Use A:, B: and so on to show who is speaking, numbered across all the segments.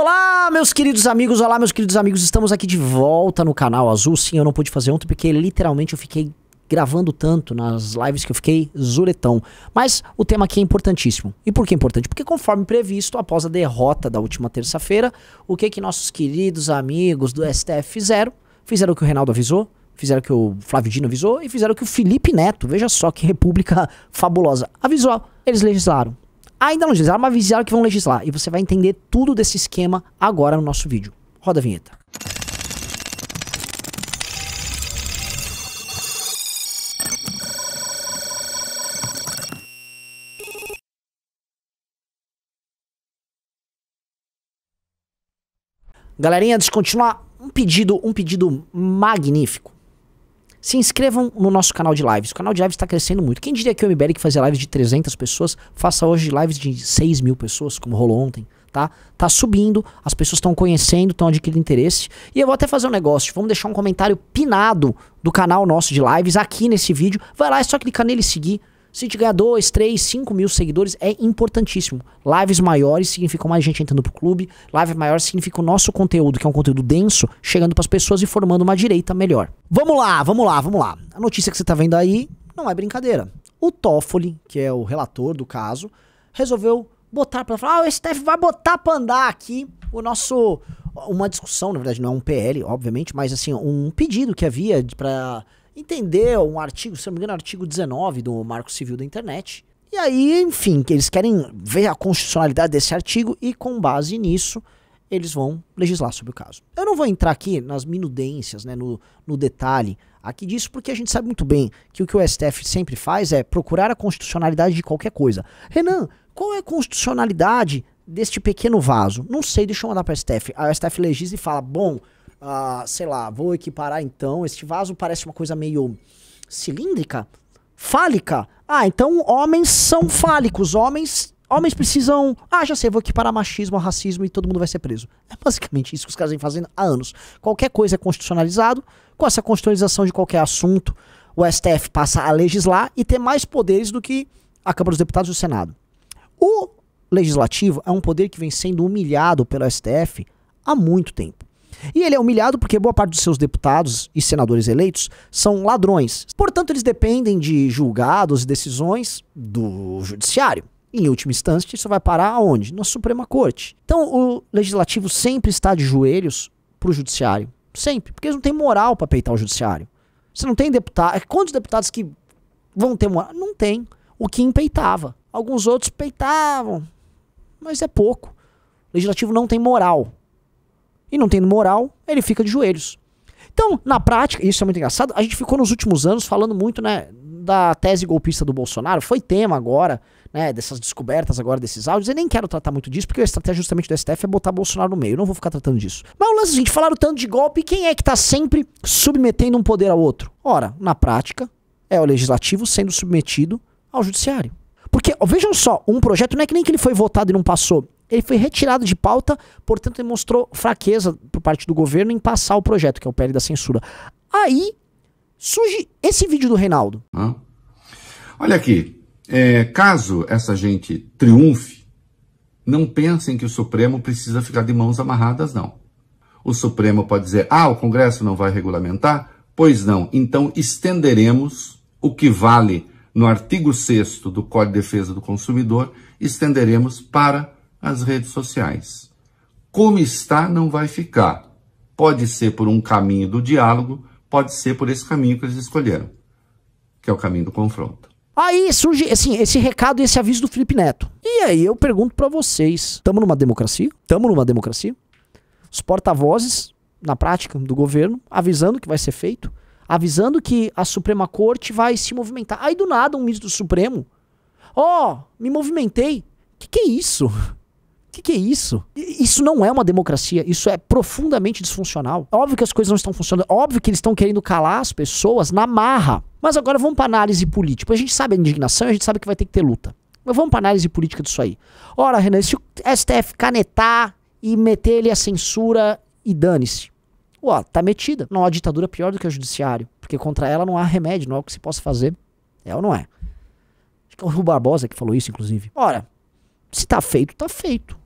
A: Olá, meus queridos amigos, olá, meus queridos amigos, estamos aqui de volta no canal Azul. Sim, eu não pude fazer ontem porque literalmente eu fiquei gravando tanto nas lives que eu fiquei zuretão. Mas o tema aqui é importantíssimo. E por que é importante? Porque conforme previsto, após a derrota da última terça-feira, o que que nossos queridos amigos do STF fizeram? Fizeram o que o Reinaldo avisou, fizeram o que o Flávio Dino avisou e fizeram o que o Felipe Neto, veja só que república fabulosa, avisou. Eles legislaram. Ainda não legislaram, mas avisaram que vão legislar. E você vai entender tudo desse esquema agora no nosso vídeo. Roda a vinheta. Galerinha, antes de continuar. Um pedido, um pedido magnífico. Se inscrevam no nosso canal de lives. O canal de lives está crescendo muito. Quem diria que o MBL que fazia lives de 300 pessoas, faça hoje lives de 6 mil pessoas, como rolou ontem tá? Tá subindo, as pessoas estão conhecendo, estão adquirindo interesse. E eu vou até fazer um negócio, vamos deixar um comentário pinado do canal nosso de lives aqui nesse vídeo. Vai lá, é só clicar nele e seguir. Se ganhar 2, 3, 5 mil seguidores, é importantíssimo. Lives maiores significam mais gente entrando pro clube. Live maior significa o nosso conteúdo, que é um conteúdo denso, chegando para as pessoas e formando uma direita melhor. Vamos lá, vamos lá, vamos lá. A notícia que você tá vendo aí não é brincadeira. O Toffoli, que é o relator do caso, resolveu botar para falar, ah, o STF vai botar para andar aqui o nosso uma discussão, na verdade não é um PL, obviamente, mas assim, um pedido que havia para entender um artigo, se não me engano, artigo 19 do Marco Civil da Internet. E aí, enfim, que eles querem ver a constitucionalidade desse artigo e com base nisso eles vão legislar sobre o caso. Eu não vou entrar aqui nas minudências, né, no, no detalhe aqui disso, porque a gente sabe muito bem que o que o STF sempre faz é procurar a constitucionalidade de qualquer coisa. Renan, qual é a constitucionalidade deste pequeno vaso? Não sei, deixa eu mandar para o STF. A STF legisla e fala, bom, ah, sei lá, vou equiparar então, este vaso parece uma coisa meio cilíndrica, fálica. Ah, então homens são fálicos, homens homens precisam. Ah, já sei, vou equiparar machismo a racismo e todo mundo vai ser preso. É basicamente isso que os caras vêm fazendo há anos. Qualquer coisa é constitucionalizado, com essa constitucionalização de qualquer assunto, o STF passa a legislar e ter mais poderes do que a Câmara dos Deputados e o Senado. O legislativo é um poder que vem sendo humilhado pelo STF há muito tempo. E ele é humilhado porque boa parte dos seus deputados e senadores eleitos são ladrões. Portanto, eles dependem de julgados e decisões do judiciário. em última instância, isso vai parar aonde? Na Suprema Corte. Então, o legislativo sempre está de joelhos para o judiciário. Sempre. Porque eles não têm moral para peitar o judiciário. Você não tem deputado. Quantos deputados que vão ter moral? Não tem. O que peitava. Alguns outros peitavam. Mas é pouco. O legislativo não tem moral e não tendo moral, ele fica de joelhos. Então, na prática, isso é muito engraçado, a gente ficou nos últimos anos falando muito né, da tese golpista do Bolsonaro, foi tema agora, né, dessas descobertas agora desses áudios, eu nem quero tratar muito disso, porque a estratégia justamente do STF é botar Bolsonaro no meio, eu não vou ficar tratando disso. Mas o lance, é gente, falaram tanto de golpe, quem é que tá sempre submetendo um poder ao outro? Ora, na prática, é o legislativo sendo submetido ao judiciário. Porque, ó, vejam só, um projeto não é que nem que ele foi votado e não passou ele foi retirado de pauta, portanto demonstrou fraqueza por parte do governo em passar o projeto, que é o PL da censura. Aí surge esse vídeo do Reinaldo. Ah. Olha aqui, é, caso essa gente triunfe, não pensem que o Supremo precisa ficar de mãos amarradas, não. O Supremo pode dizer, ah, o Congresso não vai regulamentar? Pois não, então estenderemos o que vale no artigo 6 do Código de Defesa do Consumidor, estenderemos para as redes sociais. Como está, não vai ficar. Pode ser por um caminho do diálogo, pode ser por esse caminho que eles escolheram, que é o caminho do confronto. Aí surge assim, esse recado e esse aviso do Felipe Neto. E aí eu pergunto para vocês: estamos numa democracia? Estamos numa democracia? Os porta-vozes, na prática, do governo, avisando que vai ser feito, avisando que a Suprema Corte vai se movimentar. Aí do nada, um ministro do Supremo: Ó, oh, me movimentei. O que, que é isso? que, que é isso? Isso não é uma democracia, isso é profundamente disfuncional. É óbvio que as coisas não estão funcionando, é óbvio que eles estão querendo calar as pessoas na marra. Mas agora vamos para análise política. A gente sabe a indignação, a gente sabe que vai ter que ter luta. Mas vamos para análise política disso aí. Ora, Renan, se o STF canetar e meter ele a censura e dane-se. Ó, tá metida. Não há ditadura pior do que o judiciário. Porque contra ela não há remédio, não há o que se possa fazer. É ou não é? Acho que é o Rui Barbosa que falou isso, inclusive. Ora, se tá feito, tá feito.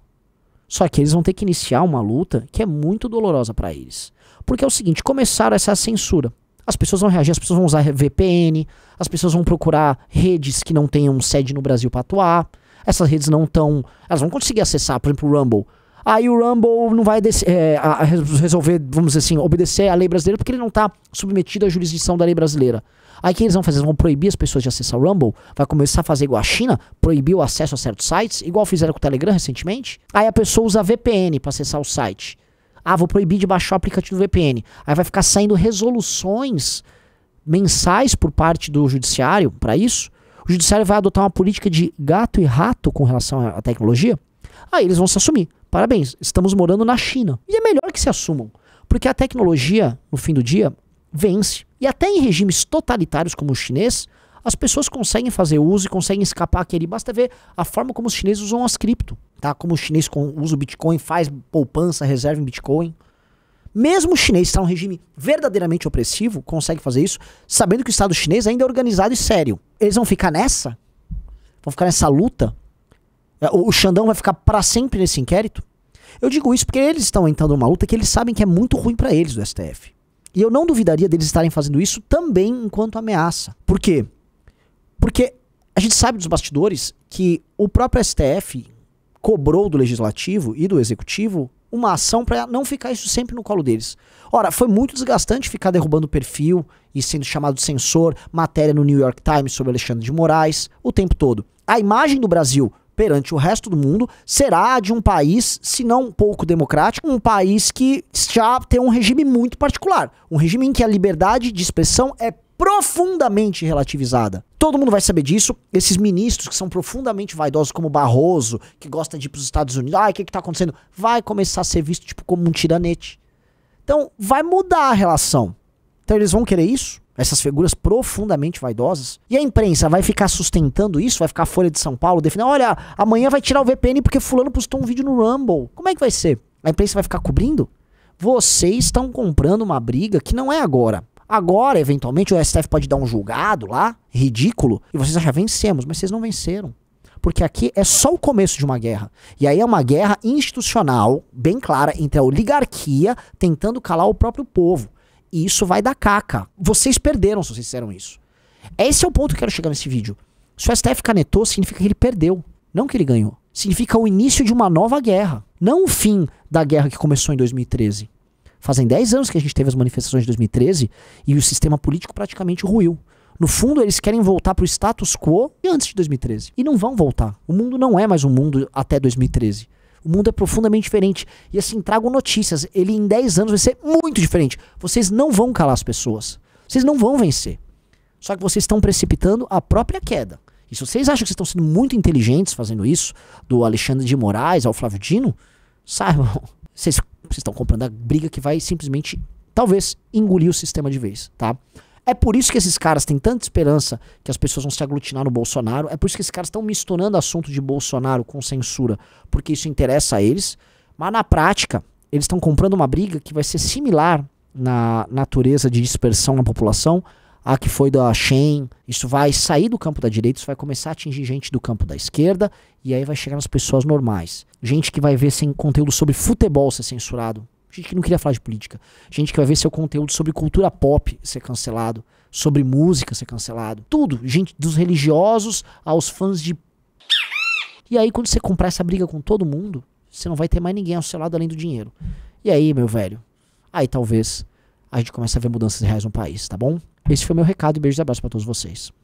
A: Só que eles vão ter que iniciar uma luta que é muito dolorosa para eles. Porque é o seguinte, começaram essa censura. As pessoas vão reagir, as pessoas vão usar VPN, as pessoas vão procurar redes que não tenham sede no Brasil para atuar. Essas redes não estão, elas vão conseguir acessar, por exemplo, o Rumble Aí o Rumble não vai é, a, a resolver, vamos dizer assim, obedecer à lei brasileira porque ele não está submetido à jurisdição da lei brasileira. Aí o que eles vão fazer? Eles vão proibir as pessoas de acessar o Rumble? Vai começar a fazer igual a China? Proibir o acesso a certos sites? Igual fizeram com o Telegram recentemente? Aí a pessoa usa VPN para acessar o site. Ah, vou proibir de baixar o aplicativo VPN. Aí vai ficar saindo resoluções mensais por parte do judiciário para isso. O judiciário vai adotar uma política de gato e rato com relação à tecnologia. Aí eles vão se assumir. Parabéns, estamos morando na China. E é melhor que se assumam, porque a tecnologia, no fim do dia, vence. E até em regimes totalitários como o chinês, as pessoas conseguem fazer uso e conseguem escapar aquele. Basta ver a forma como os chineses usam as cripto, tá? Como o chinês usa o Bitcoin, faz poupança, reserva em Bitcoin. Mesmo o chinês está um regime verdadeiramente opressivo, consegue fazer isso, sabendo que o Estado chinês ainda é organizado e sério. Eles vão ficar nessa? Vão ficar nessa luta? É, o Xandão vai ficar para sempre nesse inquérito? Eu digo isso porque eles estão entrando numa luta que eles sabem que é muito ruim para eles do STF. E eu não duvidaria deles estarem fazendo isso também enquanto ameaça. Por quê? Porque a gente sabe dos bastidores que o próprio STF cobrou do legislativo e do executivo uma ação para não ficar isso sempre no colo deles. Ora, foi muito desgastante ficar derrubando perfil e sendo chamado de censor, matéria no New York Times sobre Alexandre de Moraes o tempo todo. A imagem do Brasil perante o resto do mundo será de um país, se não pouco democrático, um país que já tem um regime muito particular. Um regime em que a liberdade de expressão é profundamente relativizada. Todo mundo vai saber disso. Esses ministros que são profundamente vaidosos, como Barroso, que gosta de ir para os Estados Unidos, ai, ah, o que está acontecendo? Vai começar a ser visto tipo como um tiranete. Então, vai mudar a relação. Então, eles vão querer isso? essas figuras profundamente vaidosas. E a imprensa vai ficar sustentando isso? Vai ficar a Folha de São Paulo definindo: olha, amanhã vai tirar o VPN porque Fulano postou um vídeo no Rumble. Como é que vai ser? A imprensa vai ficar cobrindo? Vocês estão comprando uma briga que não é agora. Agora, eventualmente, o STF pode dar um julgado lá, ridículo, e vocês acham vencemos, mas vocês não venceram. Porque aqui é só o começo de uma guerra. E aí é uma guerra institucional, bem clara, entre a oligarquia tentando calar o próprio povo. E isso vai dar caca. Vocês perderam se vocês fizeram isso. Esse é o ponto que eu quero chegar nesse vídeo. Se o STF canetou, significa que ele perdeu, não que ele ganhou. Significa o início de uma nova guerra, não o fim da guerra que começou em 2013. Fazem 10 anos que a gente teve as manifestações de 2013 e o sistema político praticamente ruiu. No fundo, eles querem voltar para o status quo antes de 2013. E não vão voltar. O mundo não é mais um mundo até 2013. O mundo é profundamente diferente. E assim, trago notícias. Ele em 10 anos vai ser muito diferente. Vocês não vão calar as pessoas. Vocês não vão vencer. Só que vocês estão precipitando a própria queda. E se vocês acham que vocês estão sendo muito inteligentes fazendo isso, do Alexandre de Moraes ao Flávio Dino, saibam, vocês, vocês estão comprando a briga que vai simplesmente, talvez, engolir o sistema de vez, tá? É por isso que esses caras têm tanta esperança que as pessoas vão se aglutinar no Bolsonaro. É por isso que esses caras estão misturando assunto de Bolsonaro com censura, porque isso interessa a eles. Mas na prática, eles estão comprando uma briga que vai ser similar na natureza de dispersão na população a que foi da Shen. Isso vai sair do campo da direita, isso vai começar a atingir gente do campo da esquerda e aí vai chegar nas pessoas normais. Gente que vai ver sem conteúdo sobre futebol ser censurado Gente que não queria falar de política. Gente que vai ver seu conteúdo sobre cultura pop ser cancelado. Sobre música ser cancelado. Tudo. Gente, dos religiosos aos fãs de. E aí, quando você comprar essa briga com todo mundo, você não vai ter mais ninguém ao seu lado além do dinheiro. E aí, meu velho? Aí talvez a gente comece a ver mudanças reais no país, tá bom? Esse foi meu recado e beijos e abraços para todos vocês.